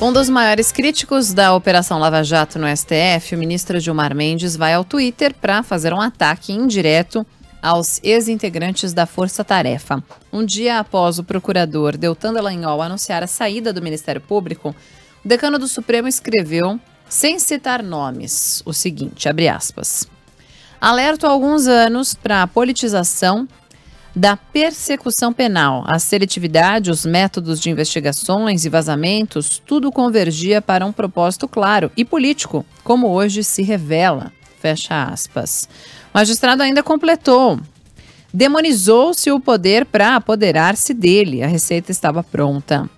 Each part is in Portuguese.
Um dos maiores críticos da Operação Lava Jato no STF, o ministro Gilmar Mendes vai ao Twitter para fazer um ataque indireto aos ex-integrantes da Força Tarefa. Um dia após o procurador Deltan Dallagnol anunciar a saída do Ministério Público, o decano do Supremo escreveu, sem citar nomes, o seguinte, abre aspas, Alerto há alguns anos para a politização da persecução penal. A seletividade, os métodos de investigações e vazamentos, tudo convergia para um propósito claro e político, como hoje se revela. Fecha aspas. O magistrado ainda completou. Demonizou-se o poder para apoderar-se dele. A receita estava pronta.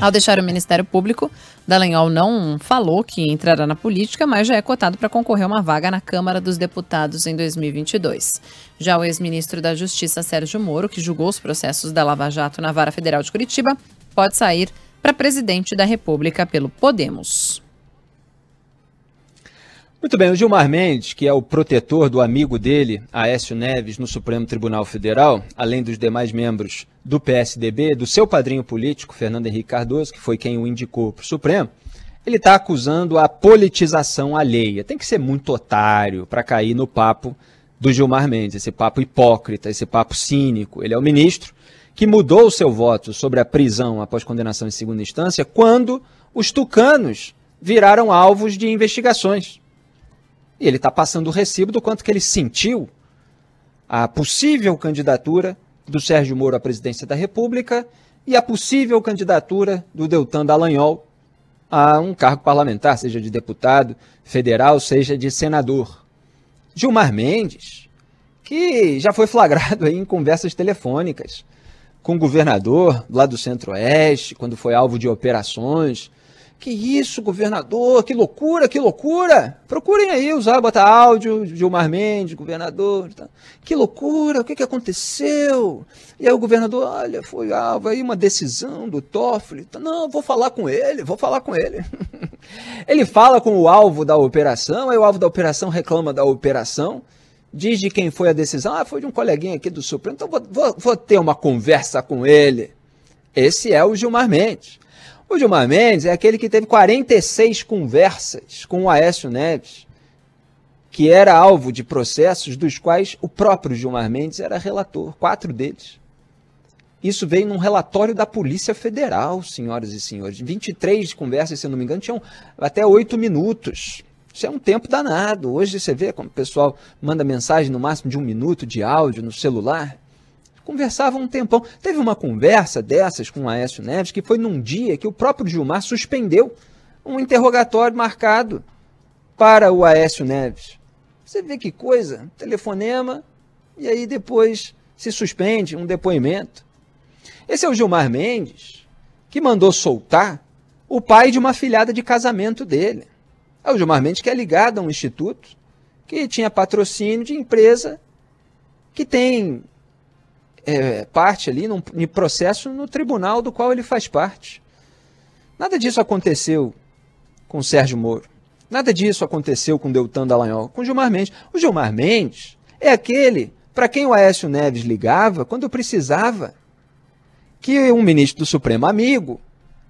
Ao deixar o Ministério Público, Dallagnol não falou que entrará na política, mas já é cotado para concorrer a uma vaga na Câmara dos Deputados em 2022. Já o ex-ministro da Justiça, Sérgio Moro, que julgou os processos da Lava Jato na Vara Federal de Curitiba, pode sair para presidente da República pelo Podemos. Muito bem, o Gilmar Mendes, que é o protetor do amigo dele, Aécio Neves, no Supremo Tribunal Federal, além dos demais membros do PSDB, do seu padrinho político, Fernando Henrique Cardoso, que foi quem o indicou para o Supremo, ele está acusando a politização alheia. Tem que ser muito otário para cair no papo do Gilmar Mendes, esse papo hipócrita, esse papo cínico. Ele é o ministro que mudou o seu voto sobre a prisão após condenação em segunda instância quando os tucanos viraram alvos de investigações. E ele está passando o recibo do quanto que ele sentiu a possível candidatura do Sérgio Moro à presidência da República e a possível candidatura do Deltan Dallagnol a um cargo parlamentar, seja de deputado federal, seja de senador. Gilmar Mendes, que já foi flagrado em conversas telefônicas com o governador lá do Centro-Oeste, quando foi alvo de operações que isso, governador, que loucura, que loucura. Procurem aí usar, botar áudio, Gilmar Mendes, governador. Tá? Que loucura, o que, que aconteceu? E aí o governador, olha, foi alvo ah, aí uma decisão do Toffoli. Tá, Não, vou falar com ele, vou falar com ele. ele fala com o alvo da operação, aí o alvo da operação reclama da operação diz de quem foi a decisão, ah, foi de um coleguinha aqui do Supremo, então vou, vou, vou, ter uma conversa com ele. Esse é o Gilmar Mendes. O Gilmar Mendes é aquele que teve 46 conversas com o Aécio Neves, que era alvo de processos dos quais o próprio Gilmar Mendes era relator, quatro deles. Isso veio num relatório da Polícia Federal, senhoras e senhores. 23 conversas, se não me engano, tinham até oito minutos. Isso é um tempo danado. Hoje você vê como o pessoal manda mensagem no máximo de um minuto de áudio no celular conversava um tempão. Teve uma conversa dessas com o Aécio Neves que foi num dia que o próprio Gilmar suspendeu um interrogatório marcado para o Aécio Neves. Você vê que coisa, telefonema e aí depois se suspende um depoimento. Esse é o Gilmar Mendes que mandou soltar o pai de uma filhada de casamento dele. É o Gilmar Mendes que é ligado a um instituto que tinha patrocínio de empresa que tem é, parte ali num, processo no tribunal do qual ele faz parte. Nada disso aconteceu com Sérgio Moro. Nada disso aconteceu com Deltan Dallagnol, com Gilmar Mendes. O Gilmar Mendes é aquele para quem o Aécio Neves ligava quando precisava que um ministro do Supremo amigo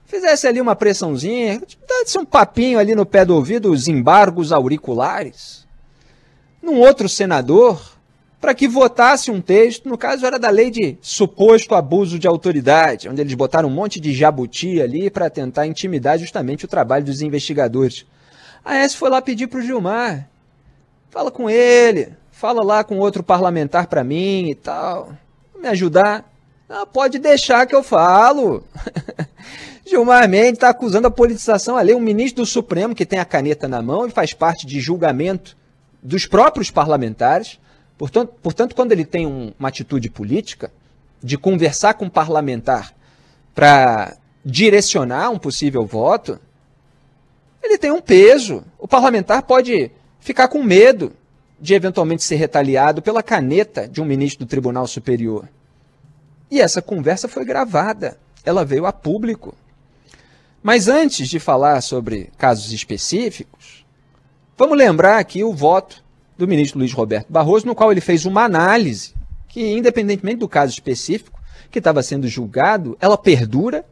fizesse ali uma pressãozinha, desse um papinho ali no pé do ouvido, os embargos auriculares. Num outro senador para que votasse um texto, no caso era da lei de suposto abuso de autoridade, onde eles botaram um monte de jabuti ali para tentar intimidar justamente o trabalho dos investigadores. A S foi lá pedir para o Gilmar, fala com ele, fala lá com outro parlamentar para mim e tal, me ajudar. Ah, pode deixar que eu falo. Gilmar Mendes está acusando a politização ali, um ministro do Supremo que tem a caneta na mão e faz parte de julgamento dos próprios parlamentares Portanto, portanto quando ele tem um, uma atitude política de conversar com o um parlamentar para direcionar um possível voto, ele tem um peso. O parlamentar pode ficar com medo de eventualmente ser retaliado pela caneta de um ministro do Tribunal Superior. E essa conversa foi gravada, ela veio a público. Mas antes de falar sobre casos específicos, vamos lembrar aqui o voto do ministro Luiz Roberto Barroso, no qual ele fez uma análise que, independentemente do caso específico que estava sendo julgado, ela perdura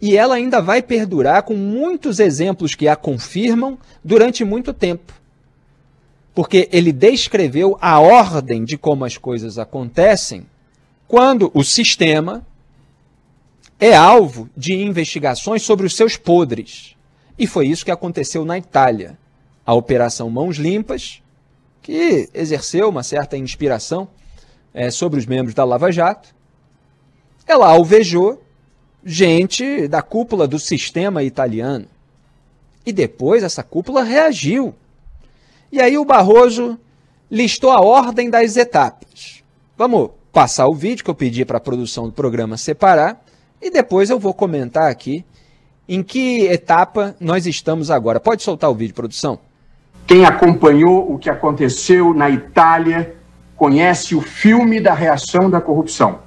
e ela ainda vai perdurar com muitos exemplos que a confirmam durante muito tempo. Porque ele descreveu a ordem de como as coisas acontecem quando o sistema é alvo de investigações sobre os seus podres. E foi isso que aconteceu na Itália. A Operação Mãos Limpas que exerceu uma certa inspiração é, sobre os membros da Lava Jato, ela alvejou gente da cúpula do sistema italiano. E depois essa cúpula reagiu. E aí o Barroso listou a ordem das etapas. Vamos passar o vídeo que eu pedi para a produção do programa separar e depois eu vou comentar aqui em que etapa nós estamos agora. Pode soltar o vídeo, produção? Quem acompanhou o que aconteceu na Itália conhece o filme da reação da corrupção.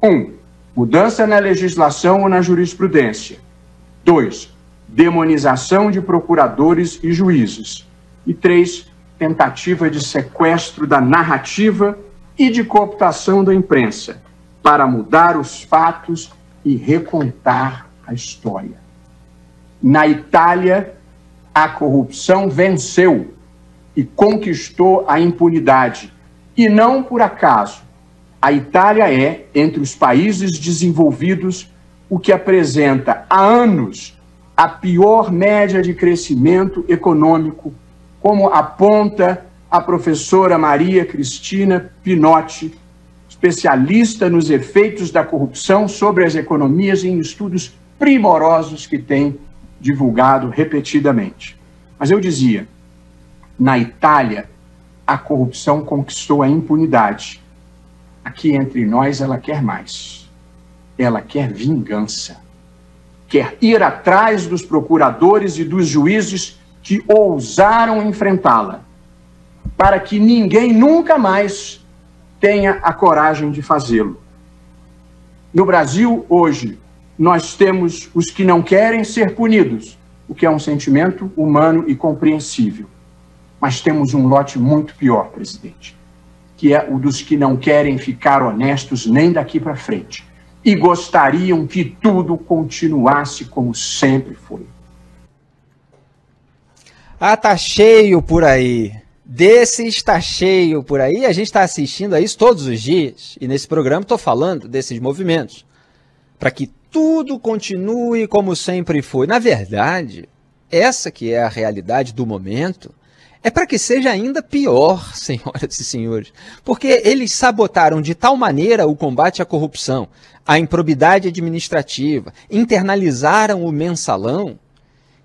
1. Um, mudança na legislação ou na jurisprudência. 2. Demonização de procuradores e juízes. E 3. Tentativa de sequestro da narrativa e de cooptação da imprensa para mudar os fatos e recontar a história. Na Itália, a corrupção venceu e conquistou a impunidade. E não por acaso. A Itália é, entre os países desenvolvidos, o que apresenta há anos a pior média de crescimento econômico, como aponta a professora Maria Cristina Pinotti, especialista nos efeitos da corrupção sobre as economias em estudos primorosos que tem divulgado repetidamente. Mas eu dizia, na Itália, a corrupção conquistou a impunidade. Aqui entre nós, ela quer mais. Ela quer vingança. Quer ir atrás dos procuradores e dos juízes que ousaram enfrentá-la, para que ninguém nunca mais tenha a coragem de fazê-lo. No Brasil, hoje, nós temos os que não querem ser punidos, o que é um sentimento humano e compreensível. Mas temos um lote muito pior, presidente, que é o dos que não querem ficar honestos nem daqui para frente e gostariam que tudo continuasse como sempre foi. Ah, tá cheio por aí. Desse está cheio por aí. A gente está assistindo a isso todos os dias. E nesse programa estou falando desses movimentos para que tudo continue como sempre foi. Na verdade, essa que é a realidade do momento é para que seja ainda pior, senhoras e senhores, porque eles sabotaram de tal maneira o combate à corrupção, à improbidade administrativa, internalizaram o mensalão,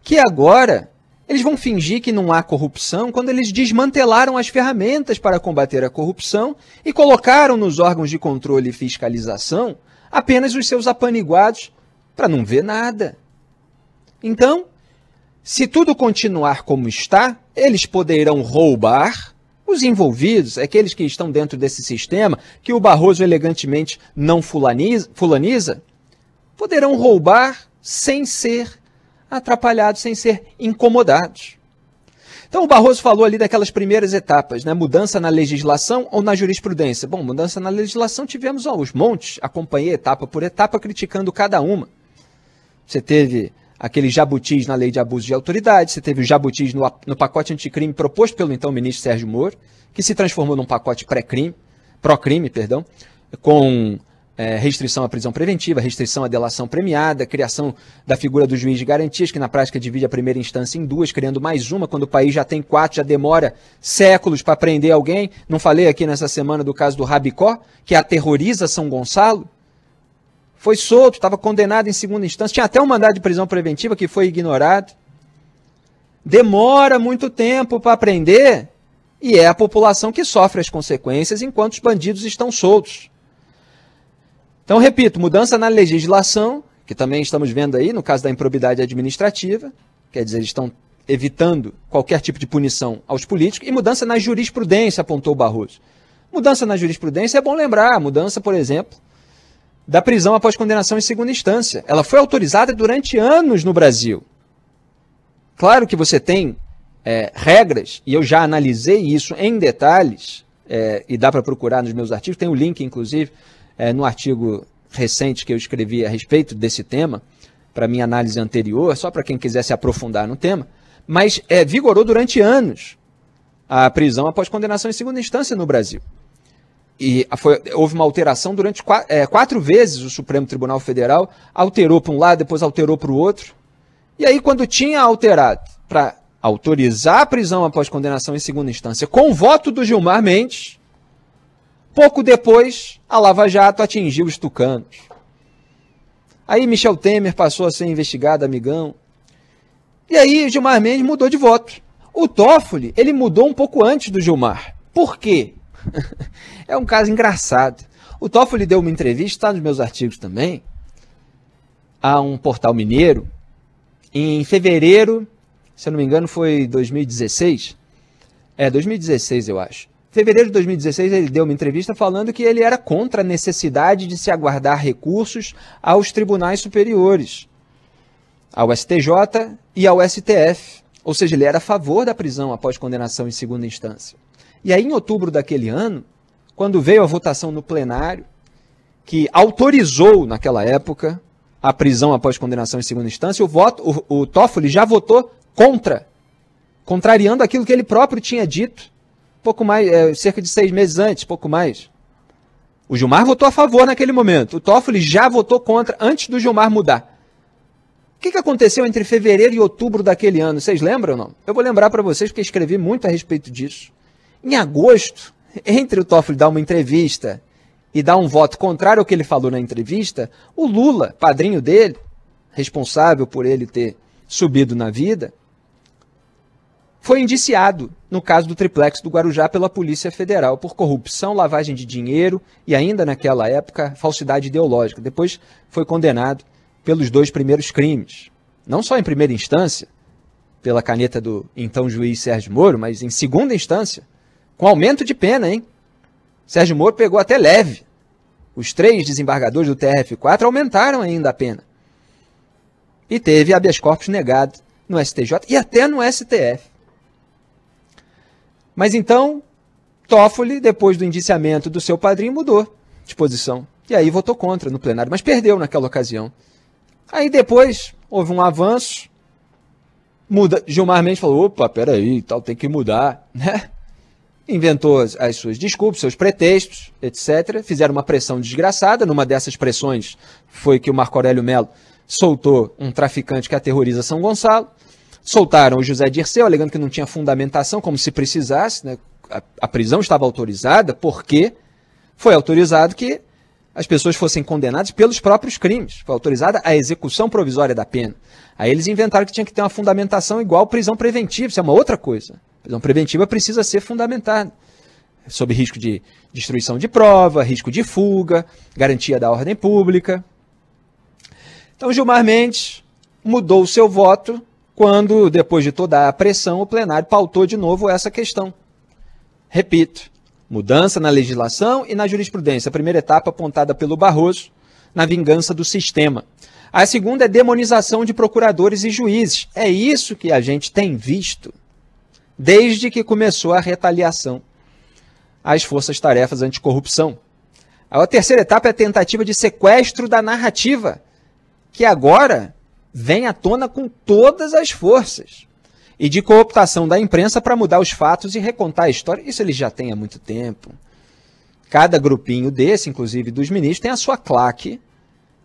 que agora eles vão fingir que não há corrupção quando eles desmantelaram as ferramentas para combater a corrupção e colocaram nos órgãos de controle e fiscalização apenas os seus apaniguados para não ver nada. Então, se tudo continuar como está, eles poderão roubar os envolvidos, aqueles que estão dentro desse sistema, que o Barroso elegantemente não fulaniza, fulaniza poderão roubar sem ser atrapalhados, sem ser incomodados. Então o Barroso falou ali daquelas primeiras etapas, né? Mudança na legislação ou na jurisprudência? Bom, mudança na legislação tivemos aos montes, acompanhei etapa por etapa, criticando cada uma. Você teve aquele jabutis na lei de abuso de autoridade, você teve o jabutis no, no pacote anticrime proposto pelo então ministro Sérgio Moro, que se transformou num pacote pré-crime, pró-crime, perdão, com é, restrição à prisão preventiva, restrição à delação premiada, criação da figura do juiz de garantias, que na prática divide a primeira instância em duas, criando mais uma, quando o país já tem quatro, já demora séculos para prender alguém. Não falei aqui nessa semana do caso do Rabicó, que aterroriza São Gonçalo? Foi solto, estava condenado em segunda instância, tinha até um mandado de prisão preventiva que foi ignorado. Demora muito tempo para prender e é a população que sofre as consequências enquanto os bandidos estão soltos. Então, repito, mudança na legislação, que também estamos vendo aí no caso da improbidade administrativa, quer dizer, eles estão evitando qualquer tipo de punição aos políticos, e mudança na jurisprudência, apontou Barroso. Mudança na jurisprudência é bom lembrar, mudança, por exemplo, da prisão após condenação em segunda instância. Ela foi autorizada durante anos no Brasil. Claro que você tem é, regras, e eu já analisei isso em detalhes, é, e dá para procurar nos meus artigos, tem o um link, inclusive, é, no artigo recente que eu escrevi a respeito desse tema, para minha análise anterior, só para quem quisesse aprofundar no tema, mas é, vigorou durante anos a prisão após condenação em segunda instância no Brasil. E foi, houve uma alteração durante quatro, é, quatro vezes o Supremo Tribunal Federal, alterou para um lado, depois alterou para o outro. E aí, quando tinha alterado para autorizar a prisão após condenação em segunda instância, com o voto do Gilmar Mendes, Pouco depois, a Lava Jato atingiu os tucanos. Aí Michel Temer passou a ser investigado, amigão. E aí Gilmar Mendes mudou de voto. O Toffoli, ele mudou um pouco antes do Gilmar. Por quê? é um caso engraçado. O Toffoli deu uma entrevista, está nos meus artigos também, a um portal mineiro, em fevereiro, se eu não me engano, foi 2016. É, 2016, eu acho fevereiro de 2016, ele deu uma entrevista falando que ele era contra a necessidade de se aguardar recursos aos tribunais superiores, ao STJ e ao STF. Ou seja, ele era a favor da prisão após condenação em segunda instância. E aí, em outubro daquele ano, quando veio a votação no plenário, que autorizou, naquela época, a prisão após condenação em segunda instância, o, voto, o, o Toffoli já votou contra, contrariando aquilo que ele próprio tinha dito pouco mais, é, cerca de seis meses antes, pouco mais. O Gilmar votou a favor naquele momento. O Toffoli já votou contra antes do Gilmar mudar. O que, que aconteceu entre fevereiro e outubro daquele ano? Vocês lembram ou não? Eu vou lembrar para vocês porque escrevi muito a respeito disso. Em agosto, entre o Toffoli dar uma entrevista e dar um voto contrário ao que ele falou na entrevista, o Lula, padrinho dele, responsável por ele ter subido na vida, foi indiciado no caso do triplex do Guarujá pela Polícia Federal por corrupção, lavagem de dinheiro e ainda naquela época falsidade ideológica. Depois foi condenado pelos dois primeiros crimes. Não só em primeira instância, pela caneta do então juiz Sérgio Moro, mas em segunda instância, com aumento de pena, hein? Sérgio Moro pegou até leve. Os três desembargadores do TRF4 aumentaram ainda a pena. E teve habeas corpus negado no STJ e até no STF. Mas então, Toffoli, depois do indiciamento do seu padrinho, mudou de posição. E aí votou contra no plenário, mas perdeu naquela ocasião. Aí depois houve um avanço, muda. Gilmar Mendes falou: opa, peraí, tal, tem que mudar, né? Inventou as suas desculpas, seus pretextos, etc. Fizeram uma pressão desgraçada. Numa dessas pressões foi que o Marco Aurélio Melo soltou um traficante que aterroriza São Gonçalo. Soltaram o José Dirceu, alegando que não tinha fundamentação, como se precisasse, né? a, prisão estava autorizada, porque foi autorizado que as pessoas fossem condenadas pelos próprios crimes. Foi autorizada a execução provisória da pena. Aí eles inventaram que tinha que ter uma fundamentação igual prisão preventiva, isso é uma outra coisa. Prisão preventiva precisa ser fundamentada, sob risco de destruição de prova, risco de fuga, garantia da ordem pública. Então Gilmar Mendes mudou o seu voto quando, depois de toda a pressão, o plenário pautou de novo essa questão. Repito, mudança na legislação e na jurisprudência. A primeira etapa apontada pelo Barroso na vingança do sistema. A segunda é demonização de procuradores e juízes. É isso que a gente tem visto desde que começou a retaliação às forças-tarefas anticorrupção. A terceira etapa é a tentativa de sequestro da narrativa, que agora vem à tona com todas as forças. E de cooptação da imprensa para mudar os fatos e recontar a história, isso eles já têm há muito tempo. Cada grupinho desse, inclusive dos ministros, tem a sua claque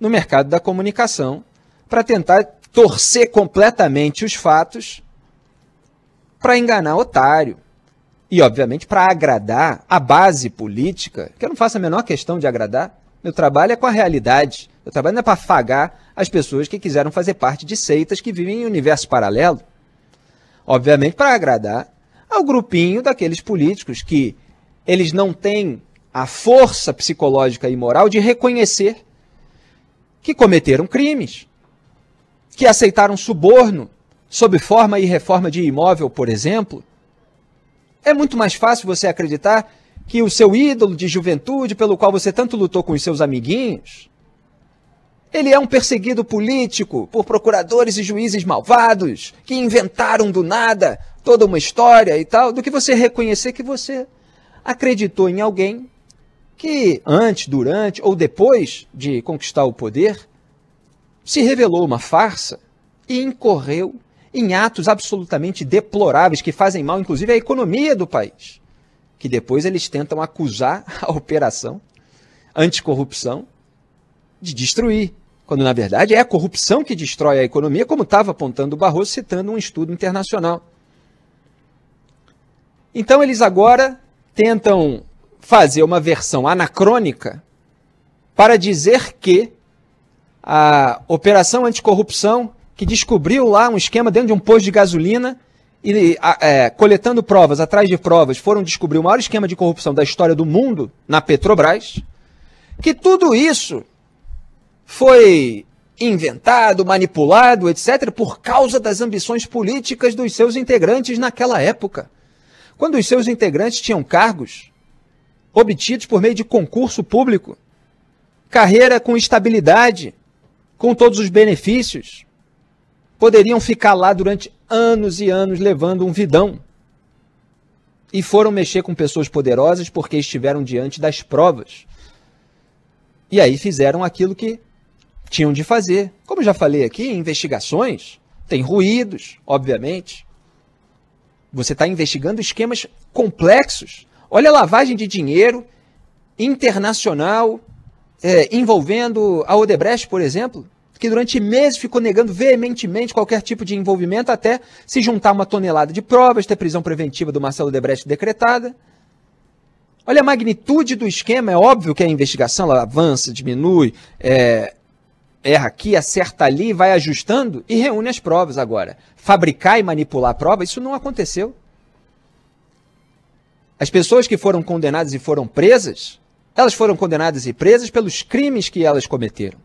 no mercado da comunicação para tentar torcer completamente os fatos para enganar otário. E, obviamente, para agradar a base política, que eu não faço a menor questão de agradar. Meu trabalho é com a realidade. Meu trabalho não é para afagar as pessoas que quiseram fazer parte de seitas que vivem em universo paralelo. Obviamente, para agradar ao grupinho daqueles políticos que eles não têm a força psicológica e moral de reconhecer que cometeram crimes, que aceitaram suborno sob forma e reforma de imóvel, por exemplo. É muito mais fácil você acreditar que o seu ídolo de juventude, pelo qual você tanto lutou com os seus amiguinhos, ele é um perseguido político por procuradores e juízes malvados que inventaram do nada toda uma história e tal, do que você reconhecer que você acreditou em alguém que antes, durante ou depois de conquistar o poder se revelou uma farsa e incorreu em atos absolutamente deploráveis que fazem mal, inclusive, à economia do país. Que depois eles tentam acusar a operação anticorrupção de destruir, quando na verdade é a corrupção que destrói a economia, como estava apontando o Barroso citando um estudo internacional. Então eles agora tentam fazer uma versão anacrônica para dizer que a operação anticorrupção que descobriu lá um esquema dentro de um posto de gasolina e é, coletando provas atrás de provas foram descobrir o maior esquema de corrupção da história do mundo na Petrobras, que tudo isso foi inventado, manipulado, etc., por causa das ambições políticas dos seus integrantes naquela época. Quando os seus integrantes tinham cargos obtidos por meio de concurso público, carreira com estabilidade, com todos os benefícios, poderiam ficar lá durante anos e anos levando um vidão. E foram mexer com pessoas poderosas porque estiveram diante das provas. E aí fizeram aquilo que tinham de fazer. Como já falei aqui, investigações têm ruídos, obviamente. Você está investigando esquemas complexos. Olha a lavagem de dinheiro internacional é, envolvendo a Odebrecht, por exemplo, que durante meses ficou negando veementemente qualquer tipo de envolvimento até se juntar uma tonelada de provas, ter prisão preventiva do Marcelo Odebrecht decretada. Olha a magnitude do esquema, é óbvio que a investigação avança, diminui, é, erra aqui, acerta ali, vai ajustando e reúne as provas agora. Fabricar e manipular a prova, isso não aconteceu. As pessoas que foram condenadas e foram presas, elas foram condenadas e presas pelos crimes que elas cometeram.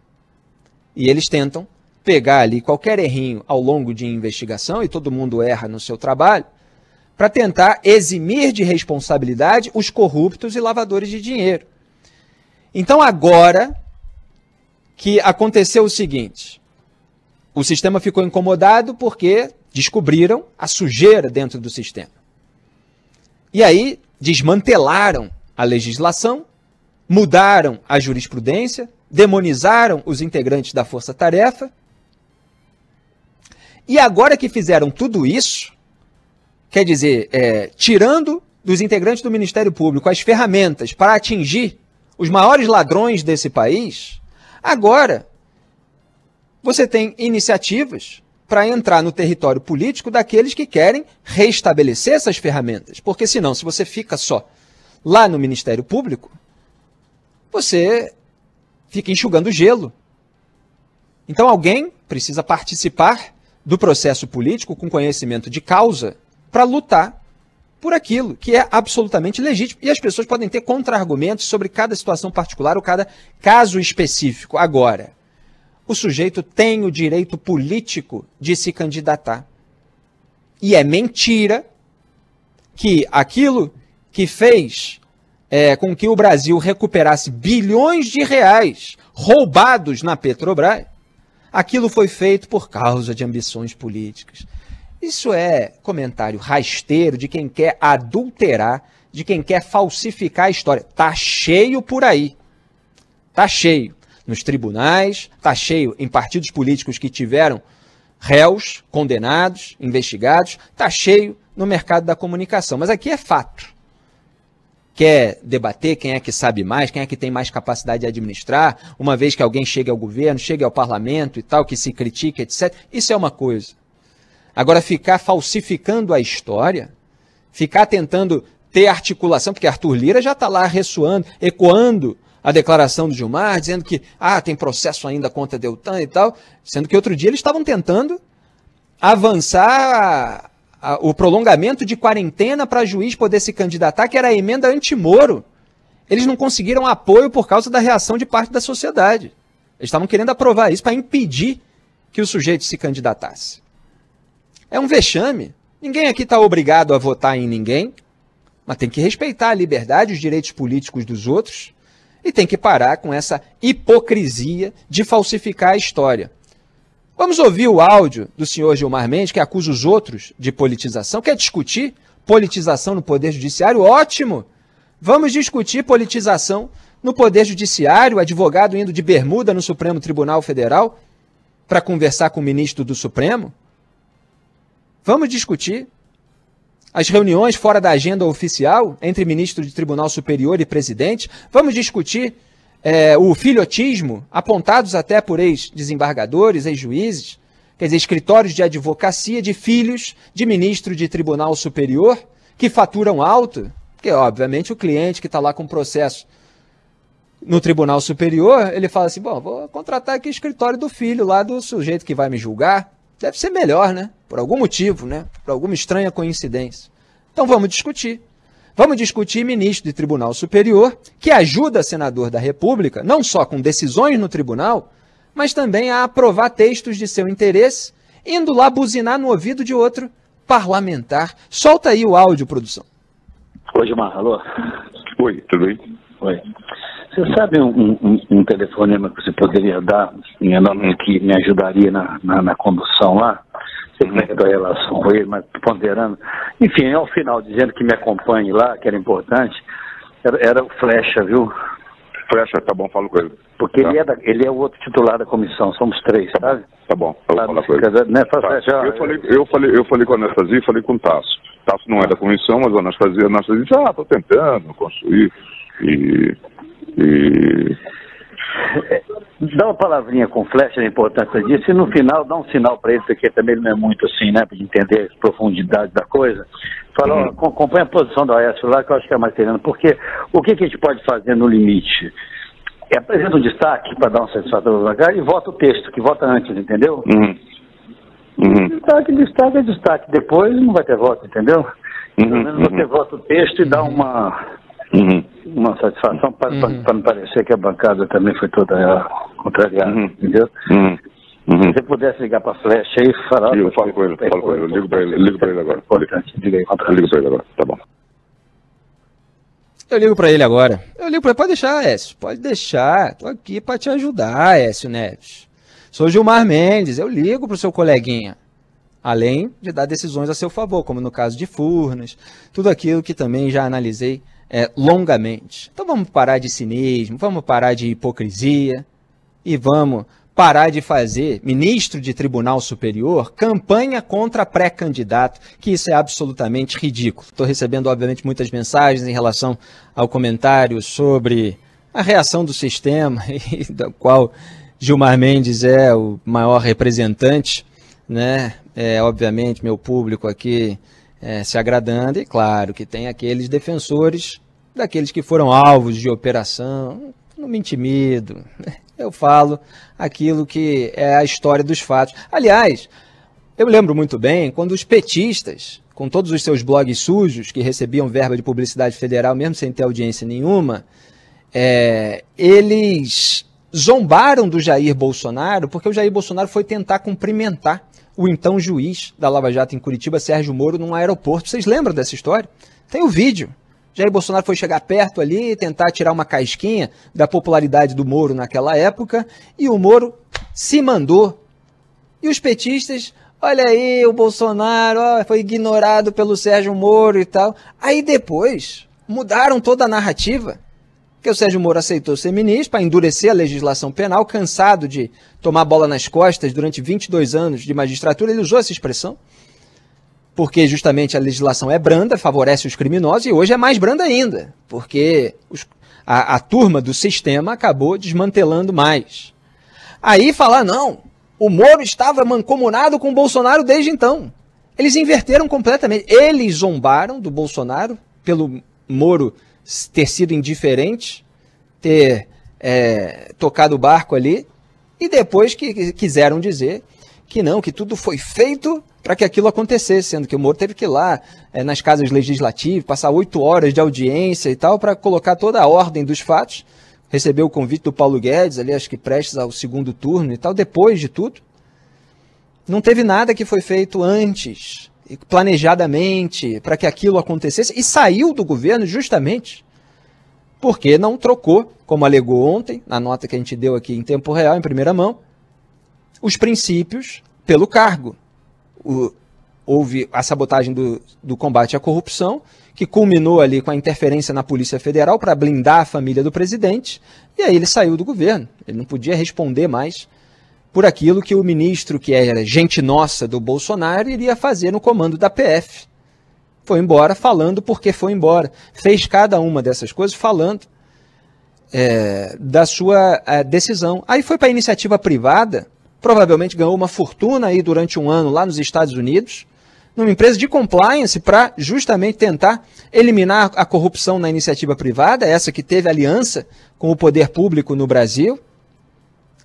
E eles tentam pegar ali qualquer errinho ao longo de investigação, e todo mundo erra no seu trabalho, para tentar eximir de responsabilidade os corruptos e lavadores de dinheiro. Então agora que aconteceu o seguinte: o sistema ficou incomodado porque descobriram a sujeira dentro do sistema. E aí desmantelaram a legislação, mudaram a jurisprudência, demonizaram os integrantes da Força Tarefa. E agora que fizeram tudo isso, quer dizer, é, tirando dos integrantes do Ministério Público as ferramentas para atingir os maiores ladrões desse país, Agora, você tem iniciativas para entrar no território político daqueles que querem restabelecer essas ferramentas. Porque senão, se você fica só lá no Ministério Público, você fica enxugando gelo. Então alguém precisa participar do processo político com conhecimento de causa para lutar por aquilo, que é absolutamente legítimo. E as pessoas podem ter contra-argumentos sobre cada situação particular ou cada caso específico. Agora, o sujeito tem o direito político de se candidatar. E é mentira que aquilo que fez é, com que o Brasil recuperasse bilhões de reais roubados na Petrobras, aquilo foi feito por causa de ambições políticas. Isso é comentário rasteiro de quem quer adulterar, de quem quer falsificar a história. Tá cheio por aí. Tá cheio nos tribunais, tá cheio em partidos políticos que tiveram réus, condenados, investigados, tá cheio no mercado da comunicação. Mas aqui é fato. Quer debater quem é que sabe mais, quem é que tem mais capacidade de administrar, uma vez que alguém chegue ao governo, chegue ao parlamento e tal, que se critique, etc. Isso é uma coisa. Agora, ficar falsificando a história, ficar tentando ter articulação, porque Arthur Lira já está lá ressoando, ecoando a declaração do Gilmar, dizendo que ah, tem processo ainda contra Deltan e tal, sendo que outro dia eles estavam tentando avançar a, a, o prolongamento de quarentena para juiz poder se candidatar, que era a emenda anti-Moro. Eles não conseguiram apoio por causa da reação de parte da sociedade. Eles estavam querendo aprovar isso para impedir que o sujeito se candidatasse. É um vexame. Ninguém aqui está obrigado a votar em ninguém, mas tem que respeitar a liberdade e os direitos políticos dos outros e tem que parar com essa hipocrisia de falsificar a história. Vamos ouvir o áudio do senhor Gilmar Mendes, que acusa os outros de politização. Quer discutir politização no Poder Judiciário? Ótimo! Vamos discutir politização no Poder Judiciário, advogado indo de bermuda no Supremo Tribunal Federal para conversar com o ministro do Supremo? Vamos discutir as reuniões fora da agenda oficial entre ministro de Tribunal Superior e presidente. Vamos discutir é, o filhotismo, apontados até por ex-desembargadores, ex-juízes, quer dizer, escritórios de advocacia de filhos de ministro de Tribunal Superior que faturam alto, porque, é, obviamente, o cliente que está lá com o processo no Tribunal Superior, ele fala assim: bom, vou contratar aqui o escritório do filho lá do sujeito que vai me julgar. Deve ser melhor, né? por algum motivo, né? por alguma estranha coincidência. Então vamos discutir. Vamos discutir ministro de Tribunal Superior, que ajuda senador da República, não só com decisões no tribunal, mas também a aprovar textos de seu interesse, indo lá buzinar no ouvido de outro parlamentar. Solta aí o áudio, produção. Oi, Gilmar. Alô? Oi, tudo bem? Oi. Você sabe um, um, um telefonema que você poderia dar, minha nome que me ajudaria na, na, na condução lá? segmento da é relação com ele, mas ponderando. Enfim, ao é final, dizendo que me acompanhe lá, que era importante, era, era o Flecha, viu? Flecha, tá bom, falo com ele. Porque tá. ele, é da, ele é o outro titular da comissão, somos três, tá? Sabe? Tá bom, né, tá. eu com ele. tá. eu, falei, eu, falei, eu falei com a Anastasia e falei com o Tasso. Tasso não é da comissão, mas a Anastasia, a Anastasia disse, ah, tô tentando construir. E, e Dá uma palavrinha com flecha a importância disso e no final dá um sinal para ele, porque também não é muito assim, né, para entender a profundidade da coisa. Fala, uhum. ó, acompanha a posição da Oeste lá, que eu acho que é mais terreno, porque o que, que a gente pode fazer no limite? É, apresenta um destaque para dar um satisfatório para lugar e vota o texto, que vota antes, entendeu? Uhum. Uhum. Destaque, destaque é destaque. Depois não vai ter voto, entendeu? Uhum. Pelo menos você uhum. vota o texto e dá uma. Uhum uma satisfação para, uhum. para, parecer que a bancada também foi toda eh, contrariada, uhum. entendeu? Uhum. Uhum. Se você pudesse ligar para a Flecha aí e falar... Eu falo com ele, falo com ele, ligo para ele, ligo para ele agora. Importante, Eu ligo para ele agora, tá bom. Eu ligo para ele agora. Eu ligo para ele. Pode deixar, Écio. Pode deixar. Tô aqui para te ajudar, Écio Neves. Sou Gilmar Mendes. Eu ligo para o seu coleguinha. Além de dar decisões a seu favor, como no caso de Furnas, tudo aquilo que também já analisei é, longamente. Então vamos parar de cinismo, vamos parar de hipocrisia e vamos parar de fazer ministro de tribunal superior campanha contra pré-candidato, que isso é absolutamente ridículo. Estou recebendo, obviamente, muitas mensagens em relação ao comentário sobre a reação do sistema, da qual Gilmar Mendes é o maior representante, né? É, obviamente, meu público aqui é, se agradando, e claro que tem aqueles defensores daqueles que foram alvos de operação. Não me intimido, né? eu falo aquilo que é a história dos fatos. Aliás, eu lembro muito bem quando os petistas, com todos os seus blogs sujos, que recebiam verba de publicidade federal, mesmo sem ter audiência nenhuma, é, eles zombaram do Jair Bolsonaro porque o Jair Bolsonaro foi tentar cumprimentar o então juiz da Lava Jato em Curitiba, Sérgio Moro, num aeroporto. Vocês lembram dessa história? Tem o um vídeo. Jair Bolsonaro foi chegar perto ali, tentar tirar uma casquinha da popularidade do Moro naquela época, e o Moro se mandou. E os petistas, olha aí, o Bolsonaro ó, foi ignorado pelo Sérgio Moro e tal. Aí depois mudaram toda a narrativa que o Sérgio Moro aceitou ser ministro para endurecer a legislação penal, cansado de tomar bola nas costas durante 22 anos de magistratura, ele usou essa expressão, porque justamente a legislação é branda, favorece os criminosos, e hoje é mais branda ainda, porque os, a, a turma do sistema acabou desmantelando mais. Aí falar, não, o Moro estava mancomunado com o Bolsonaro desde então. Eles inverteram completamente. Eles zombaram do Bolsonaro pelo Moro ter sido indiferente, ter é, tocado o barco ali, e depois que, quiseram dizer que não, que tudo foi feito para que aquilo acontecesse, sendo que o Moro teve que ir lá é, nas casas legislativas, passar oito horas de audiência e tal, para colocar toda a ordem dos fatos, recebeu o convite do Paulo Guedes, ali acho que prestes ao segundo turno e tal, depois de tudo. Não teve nada que foi feito antes planejadamente para que aquilo acontecesse e saiu do governo justamente porque não trocou, como alegou ontem, na nota que a gente deu aqui em tempo real, em primeira mão, os princípios pelo cargo. O, houve a sabotagem do, do combate à corrupção, que culminou ali com a interferência na Polícia Federal para blindar a família do presidente, e aí ele saiu do governo. Ele não podia responder mais por aquilo que o ministro, que era é gente nossa do Bolsonaro, iria fazer no comando da PF. Foi embora falando porque foi embora. Fez cada uma dessas coisas falando é, da sua é, decisão. Aí foi para a iniciativa privada, provavelmente ganhou uma fortuna aí durante um ano lá nos Estados Unidos, numa empresa de compliance para justamente tentar eliminar a corrupção na iniciativa privada, essa que teve aliança com o poder público no Brasil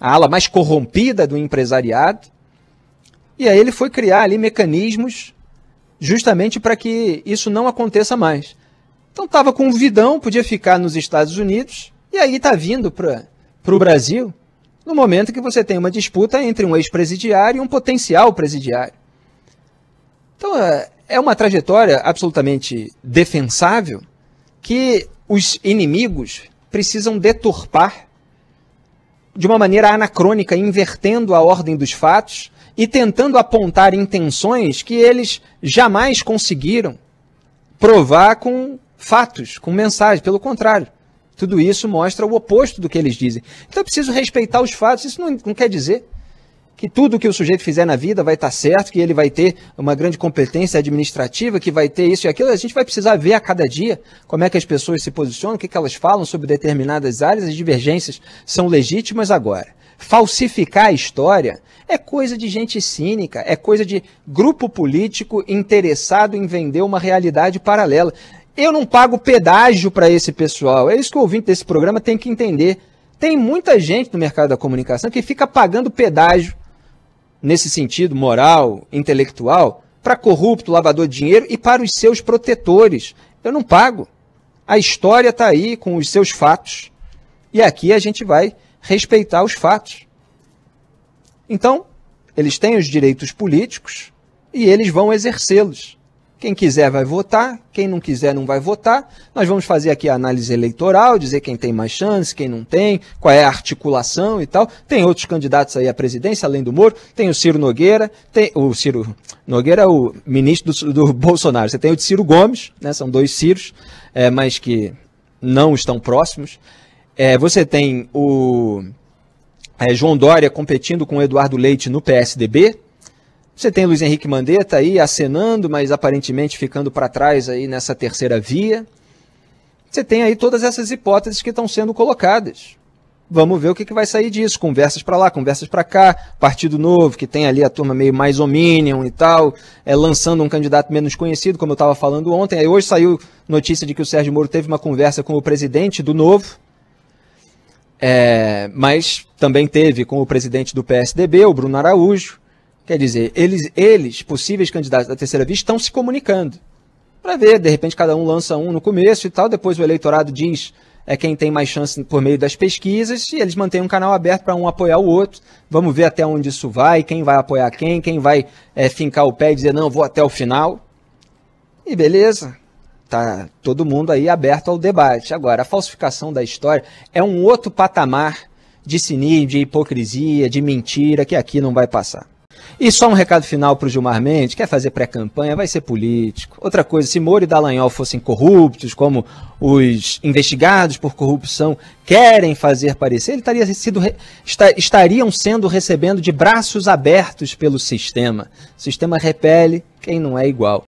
a ala mais corrompida do empresariado. E aí ele foi criar ali mecanismos justamente para que isso não aconteça mais. Então estava com o Vidão, podia ficar nos Estados Unidos, e aí está vindo para o Brasil no momento que você tem uma disputa entre um ex-presidiário e um potencial presidiário. Então é, é uma trajetória absolutamente defensável que os inimigos precisam deturpar de uma maneira anacrônica, invertendo a ordem dos fatos e tentando apontar intenções que eles jamais conseguiram provar com fatos, com mensagem. Pelo contrário, tudo isso mostra o oposto do que eles dizem. Então é preciso respeitar os fatos. Isso não, não quer dizer que tudo que o sujeito fizer na vida vai estar tá certo, que ele vai ter uma grande competência administrativa, que vai ter isso e aquilo. A gente vai precisar ver a cada dia como é que as pessoas se posicionam, o que, que elas falam sobre determinadas áreas, as divergências são legítimas agora. Falsificar a história é coisa de gente cínica, é coisa de grupo político interessado em vender uma realidade paralela. Eu não pago pedágio para esse pessoal. É isso que o ouvinte desse programa tem que entender. Tem muita gente no mercado da comunicação que fica pagando pedágio nesse sentido moral, intelectual, para corrupto, lavador de dinheiro e para os seus protetores. Eu não pago. A história está aí com os seus fatos. E aqui a gente vai respeitar os fatos. Então, eles têm os direitos políticos e eles vão exercê-los. Quem quiser vai votar, quem não quiser não vai votar. Nós vamos fazer aqui a análise eleitoral, dizer quem tem mais chance, quem não tem, qual é a articulação e tal. Tem outros candidatos aí à presidência, além do Moro, tem o Ciro Nogueira, tem o Ciro Nogueira é o ministro do, do Bolsonaro. Você tem o de Ciro Gomes, né? São dois Ciros, é, mas que não estão próximos. É, você tem o é, João Dória competindo com o Eduardo Leite no PSDB, você tem Luiz Henrique Mandetta aí acenando, mas aparentemente ficando para trás aí nessa terceira via. Você tem aí todas essas hipóteses que estão sendo colocadas. Vamos ver o que, que vai sair disso. Conversas para lá, conversas para cá. Partido Novo, que tem ali a turma meio mais ominion e tal, é, lançando um candidato menos conhecido, como eu estava falando ontem. Aí hoje saiu notícia de que o Sérgio Moro teve uma conversa com o presidente do Novo, é, mas também teve com o presidente do PSDB, o Bruno Araújo. Quer dizer, eles, eles possíveis candidatos da terceira via, estão se comunicando para ver. De repente, cada um lança um no começo e tal. Depois, o eleitorado diz é quem tem mais chance por meio das pesquisas e eles mantêm um canal aberto para um apoiar o outro. Vamos ver até onde isso vai, quem vai apoiar quem, quem vai é, fincar o pé e dizer não, vou até o final. E beleza, tá todo mundo aí aberto ao debate. Agora, a falsificação da história é um outro patamar de cinismo, de hipocrisia, de mentira que aqui não vai passar. E só um recado final para o Gilmar Mendes, quer fazer pré-campanha, vai ser político. Outra coisa, se Moro e Dallagnol fossem corruptos, como os investigados por corrupção querem fazer parecer, ele estaria sido, estariam sendo recebendo de braços abertos pelo sistema. O sistema repele quem não é igual.